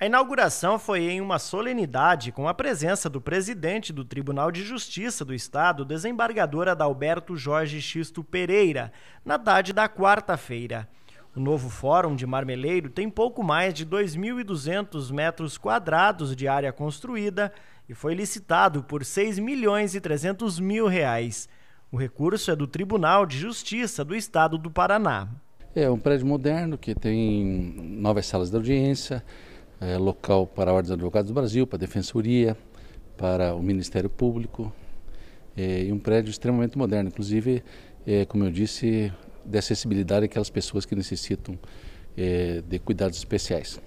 A inauguração foi em uma solenidade com a presença do presidente do Tribunal de Justiça do Estado, desembargador Adalberto Jorge Xisto Pereira, na tarde da quarta-feira. O novo Fórum de Marmeleiro tem pouco mais de 2.200 metros quadrados de área construída e foi licitado por 6 milhões e 300 mil reais. O recurso é do Tribunal de Justiça do Estado do Paraná. É um prédio moderno que tem novas salas de audiência, é, local para a Ordem dos Advogados do Brasil, para a Defensoria, para o Ministério Público, é, e um prédio extremamente moderno, inclusive, é, como eu disse, de acessibilidade àquelas pessoas que necessitam é, de cuidados especiais.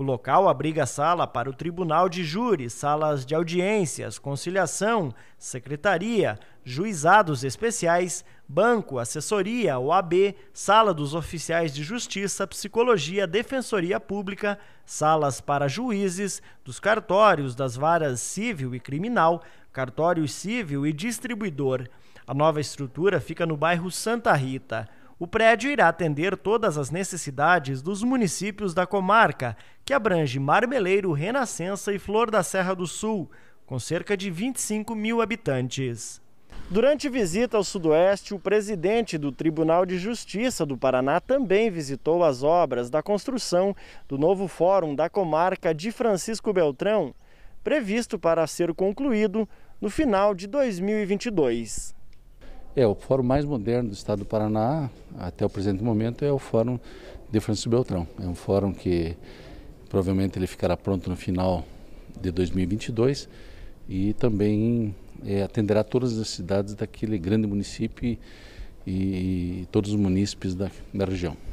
O local abriga sala para o tribunal de júri, salas de audiências, conciliação, secretaria, juizados especiais, banco, assessoria, OAB, sala dos oficiais de justiça, psicologia, defensoria pública, salas para juízes, dos cartórios, das varas civil e criminal, cartório civil e distribuidor. A nova estrutura fica no bairro Santa Rita. O prédio irá atender todas as necessidades dos municípios da comarca, que abrange Marmeleiro, Renascença e Flor da Serra do Sul, com cerca de 25 mil habitantes. Durante visita ao Sudoeste, o presidente do Tribunal de Justiça do Paraná também visitou as obras da construção do novo Fórum da Comarca de Francisco Beltrão, previsto para ser concluído no final de 2022. É, o fórum mais moderno do estado do Paraná, até o presente momento, é o Fórum de Francisco Beltrão. É um fórum que provavelmente ele ficará pronto no final de 2022 e também é, atenderá todas as cidades daquele grande município e, e todos os munícipes da, da região.